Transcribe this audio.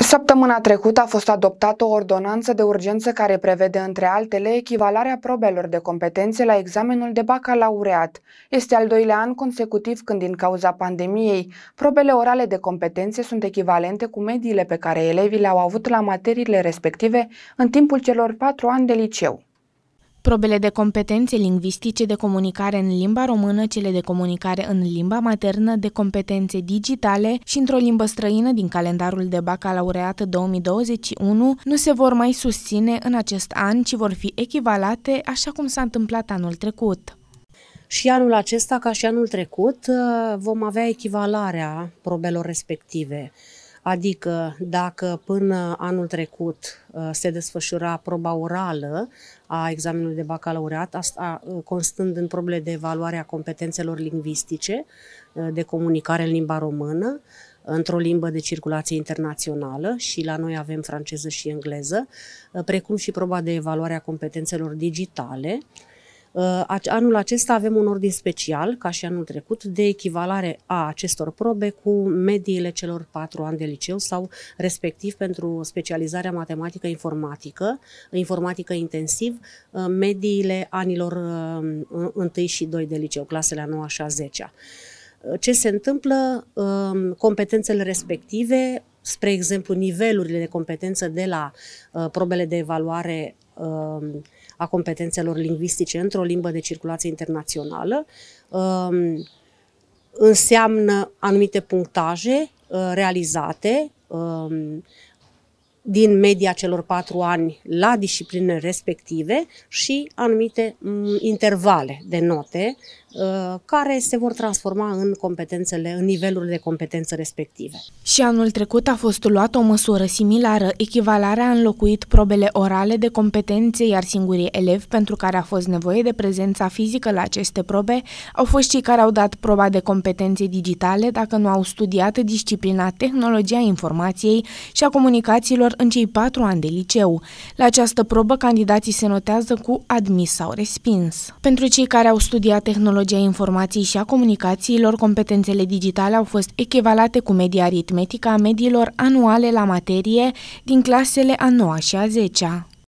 Săptămâna trecută a fost adoptată o ordonanță de urgență care prevede, între altele, echivalarea probelor de competențe la examenul de bacalaureat. Este al doilea an consecutiv când, din cauza pandemiei, probele orale de competențe sunt echivalente cu mediile pe care elevii le-au avut la materiile respective în timpul celor patru ani de liceu. Probele de competențe lingvistice de comunicare în limba română, cele de comunicare în limba maternă, de competențe digitale și într-o limbă străină din calendarul de bacalaureat 2021 nu se vor mai susține în acest an, ci vor fi echivalate așa cum s-a întâmplat anul trecut. Și anul acesta, ca și anul trecut, ă, vom avea echivalarea probelor respective. Adică dacă până anul trecut uh, se desfășura proba orală a examenului de bacalaureat, asta uh, constând în probleme de evaluare a competențelor lingvistice, uh, de comunicare în limba română, într-o limbă de circulație internațională și la noi avem franceză și engleză, precum și proba de evaluare a competențelor digitale, Uh, anul acesta avem un ordin special, ca și anul trecut, de echivalare a acestor probe cu mediile celor patru ani de liceu sau respectiv pentru specializarea matematică-informatică, informatică intensiv, uh, mediile anilor 1 uh, și 2 de liceu, clasele a 9 și a 10 ce se întâmplă, competențele respective spre exemplu, nivelurile de competență de la uh, probele de evaluare uh, a competențelor lingvistice într-o limbă de circulație internațională, uh, înseamnă anumite punctaje uh, realizate um, din media celor patru ani la disciplinele respective și anumite mm, intervale de note uh, care se vor transforma în competențele, în nivelurile de competență respective. Și anul trecut a fost luată o măsură similară. Echivalarea a înlocuit probele orale de competențe, iar singurii elevi pentru care a fost nevoie de prezența fizică la aceste probe au fost cei care au dat proba de competențe digitale dacă nu au studiat disciplina tehnologia informației și a comunicațiilor în cei patru ani de liceu. La această probă, candidații se notează cu admis sau respins. Pentru cei care au studiat tehnologia informației și a comunicațiilor, competențele digitale au fost echivalate cu media aritmetică a mediilor anuale la materie din clasele a 9 și a 10 -a.